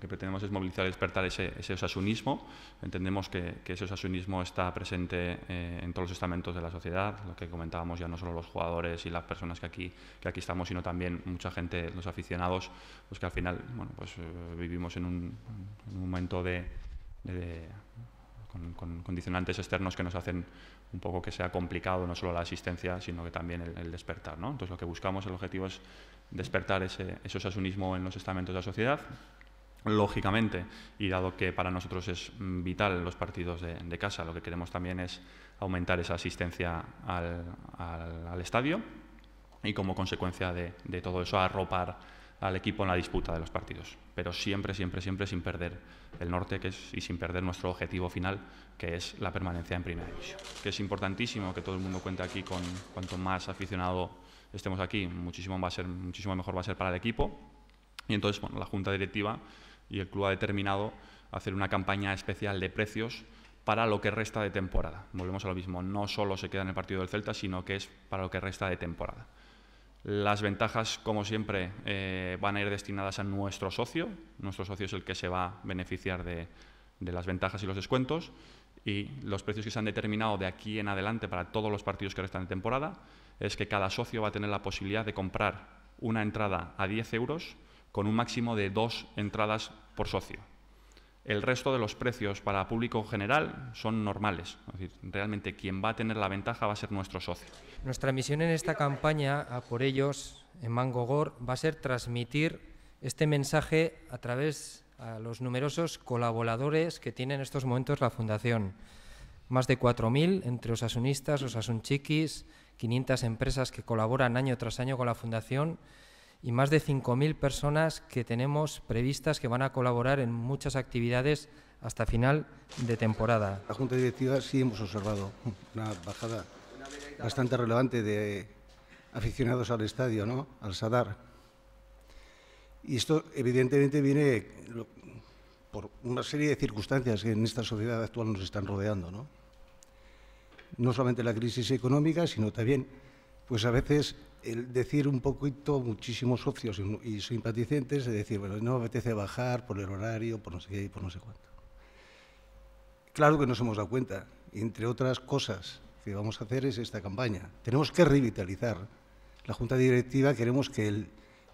que pretendemos es movilizar y despertar ese, ese osasunismo. Entendemos que, ese osasunismo está presente eh, en todos los estamentos de la sociedad, lo que comentábamos ya no solo los jugadores y las personas que aquí, que aquí estamos, sino también mucha gente, los aficionados, pues que al final bueno, pues, eh, vivimos en un, momento de, con, condicionantes externos que nos hacen un poco que sea complicado no solo la asistencia, sino que también el, despertar. ¿no? Entonces lo que buscamos, el objetivo es despertar ese, ese osasunismo en los estamentos de la sociedad, Lógicamente, y dado que para nosotros es mm, vital los partidos de, casa, lo que queremos también es aumentar esa asistencia al, estadio y como consecuencia de, todo eso arropar al equipo en la disputa de los partidos. Pero siempre, siempre, siempre sin perder el norte que es, y sin perder nuestro objetivo final, que es la permanencia en primera división. Que es importantísimo que todo el mundo cuente aquí con cuanto más aficionado estemos aquí, muchísimo, va a ser, muchísimo mejor va a ser para el equipo. Y entonces, bueno, la Junta Directiva y el club ha determinado hacer una campaña especial de precios para lo que resta de temporada. Volvemos a lo mismo, no solo se queda en el partido del Celta, sino que es para lo que resta de temporada. Las ventajas, como siempre, eh, van a ir destinadas a nuestro socio. Nuestro socio es el que se va a beneficiar de, de las ventajas y los descuentos. Y los precios que se han determinado de aquí en adelante para todos los partidos que restan de temporada es que cada socio va a tener la posibilidad de comprar una entrada a 10 euros con un máximo de dos entradas por socio. El resto de los precios para público general son normales. Es decir, realmente quien va a tener la ventaja va a ser nuestro socio. Nuestra misión en esta campaña, a por ellos, en Mangogor, va a ser transmitir este mensaje a través de los numerosos colaboradores que tiene en estos momentos la Fundación. Más de 4.000 entre los asunistas, los asunchiquis, 500 empresas que colaboran año tras año con la Fundación y más de 5.000 personas que tenemos previstas que van a colaborar en muchas actividades hasta final de temporada. La Junta Directiva sí hemos observado una bajada bastante relevante de aficionados al estadio, ¿no? al Sadar. Y esto evidentemente viene por una serie de circunstancias que en esta sociedad actual nos están rodeando. No, no solamente la crisis económica, sino también pues a veces el decir un poquito, muchísimos socios y simpatizantes, es decir, bueno, no me apetece bajar por el horario, por no sé qué y por no sé cuánto. Claro que nos hemos dado cuenta, entre otras cosas que vamos a hacer es esta campaña. Tenemos que revitalizar la Junta Directiva, queremos que, el,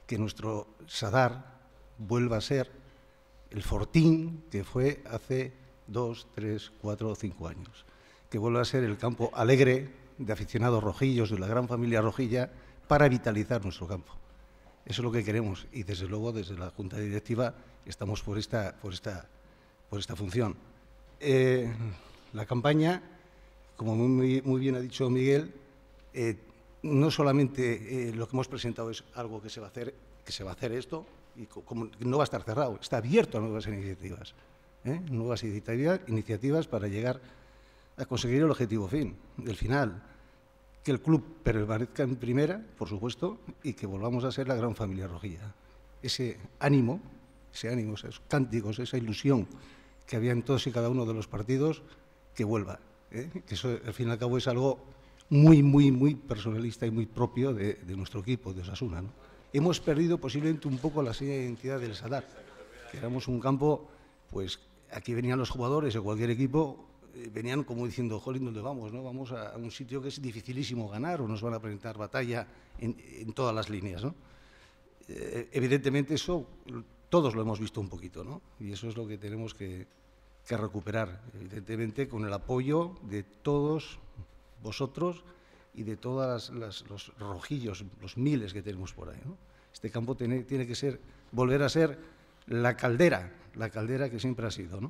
que nuestro SADAR vuelva a ser el fortín que fue hace dos, tres, cuatro o cinco años, que vuelva a ser el campo alegre de aficionados rojillos, de la gran familia rojilla, para vitalizar nuestro campo. Eso es lo que queremos y desde luego desde la Junta Directiva estamos por esta, por esta, por esta función. Eh, la campaña, como muy, bien ha dicho Miguel, eh, no solamente eh, lo que hemos presentado es algo que se va a hacer, que se va a hacer esto, y no va a estar cerrado, está abierto a nuevas iniciativas, nuevas iniciativas para llegar a conseguir el objetivo fin, el final, que el club permanezca en primera, por supuesto, y que volvamos a ser la gran familia rojilla. Ese ánimo, ese ánimo, esos cánticos, esa ilusión que había en todos y cada uno de los partidos, que vuelva. ¿eh? Que eso, al fin y al cabo, es algo muy, muy, muy personalista y muy propio de, nuestro equipo, de Osasuna. Hemos perdido posiblemente un poco la señal de identidad del Sadar, que éramos un campo, pues aquí venían los jugadores de cualquier equipo eh, venían como diciendo, jolín, ¿dónde vamos? No? Vamos a, un sitio que es dificilísimo ganar o nos van a presentar batalla en, en todas las líneas. ¿no? Eh, evidentemente eso todos lo hemos visto un poquito ¿no? y eso es lo que tenemos que, que recuperar, evidentemente con el apoyo de todos vosotros y de todos los rojillos, los miles que tenemos por ahí. Este campo tiene, que ser, volver a ser la caldera, la caldera que siempre ha sido.